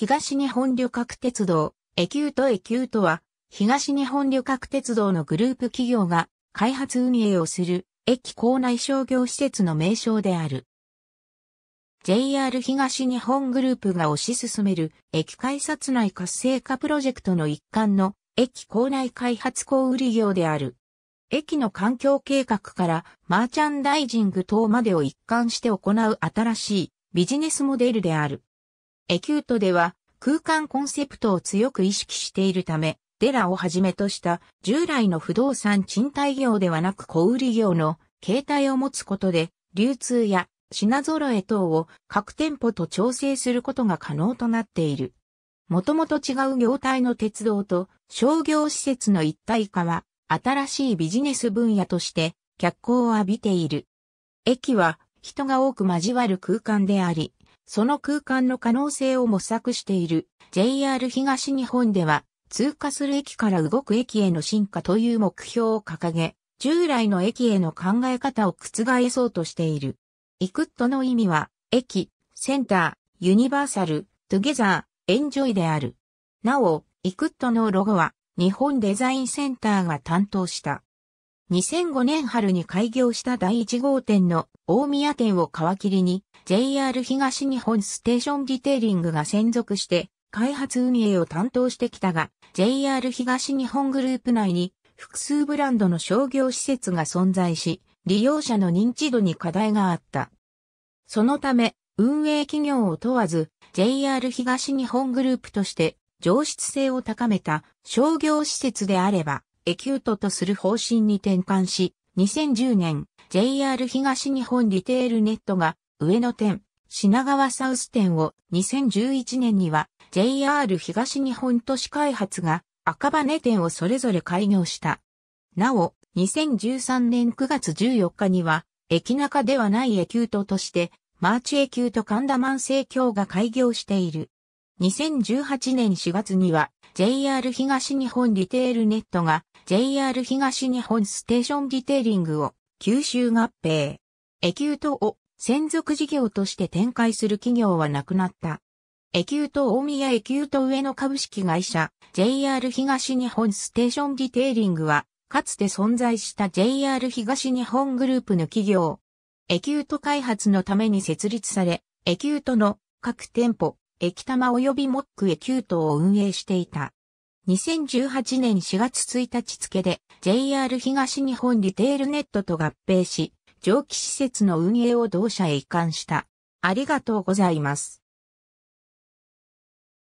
東日本旅客鉄道、エキュートエキュートは、東日本旅客鉄道のグループ企業が開発運営をする駅構内商業施設の名称である。JR 東日本グループが推し進める駅改札内活性化プロジェクトの一環の駅構内開発小売業である。駅の環境計画からマーチャンダイジング等までを一貫して行う新しいビジネスモデルである。エキュートでは空間コンセプトを強く意識しているため、デラをはじめとした従来の不動産賃貸業ではなく小売業の形態を持つことで流通や品揃え等を各店舗と調整することが可能となっている。もともと違う業態の鉄道と商業施設の一体化は新しいビジネス分野として脚光を浴びている。駅は人が多く交わる空間であり、その空間の可能性を模索している JR 東日本では通過する駅から動く駅への進化という目標を掲げ、従来の駅への考え方を覆そうとしている。イクットの意味は、駅、センター、ユニバーサル、トゥゲザー、エンジョイである。なお、イクットのロゴは、日本デザインセンターが担当した。2005年春に開業した第1号店の大宮店を皮切りに JR 東日本ステーションディテーリングが専属して開発運営を担当してきたが JR 東日本グループ内に複数ブランドの商業施設が存在し利用者の認知度に課題があった。そのため運営企業を問わず JR 東日本グループとして上質性を高めた商業施設であればエキュートとする方針に転換し、2010年、JR 東日本リテールネットが上野店、品川サウス店を2011年には JR 東日本都市開発が赤羽店をそれぞれ開業した。なお、2013年9月14日には、駅中ではないエキュートとして、マーチエキュート神田万世協が開業している。2018年4月には、JR 東日本リテールネットが JR 東日本ステーションディテーリングを吸収合併。エキュートを専属事業として展開する企業はなくなった。エキュート大宮エキュート上の株式会社 JR 東日本ステーションディテーリングは、かつて存在した JR 東日本グループの企業。エキュート開発のために設立され、エキュートの各店舗、駅玉及びモックエキュートを運営していた。2018年4月1日付で JR 東日本リテールネットと合併し、蒸気施設の運営を同社へ移管した。ありがとうございます。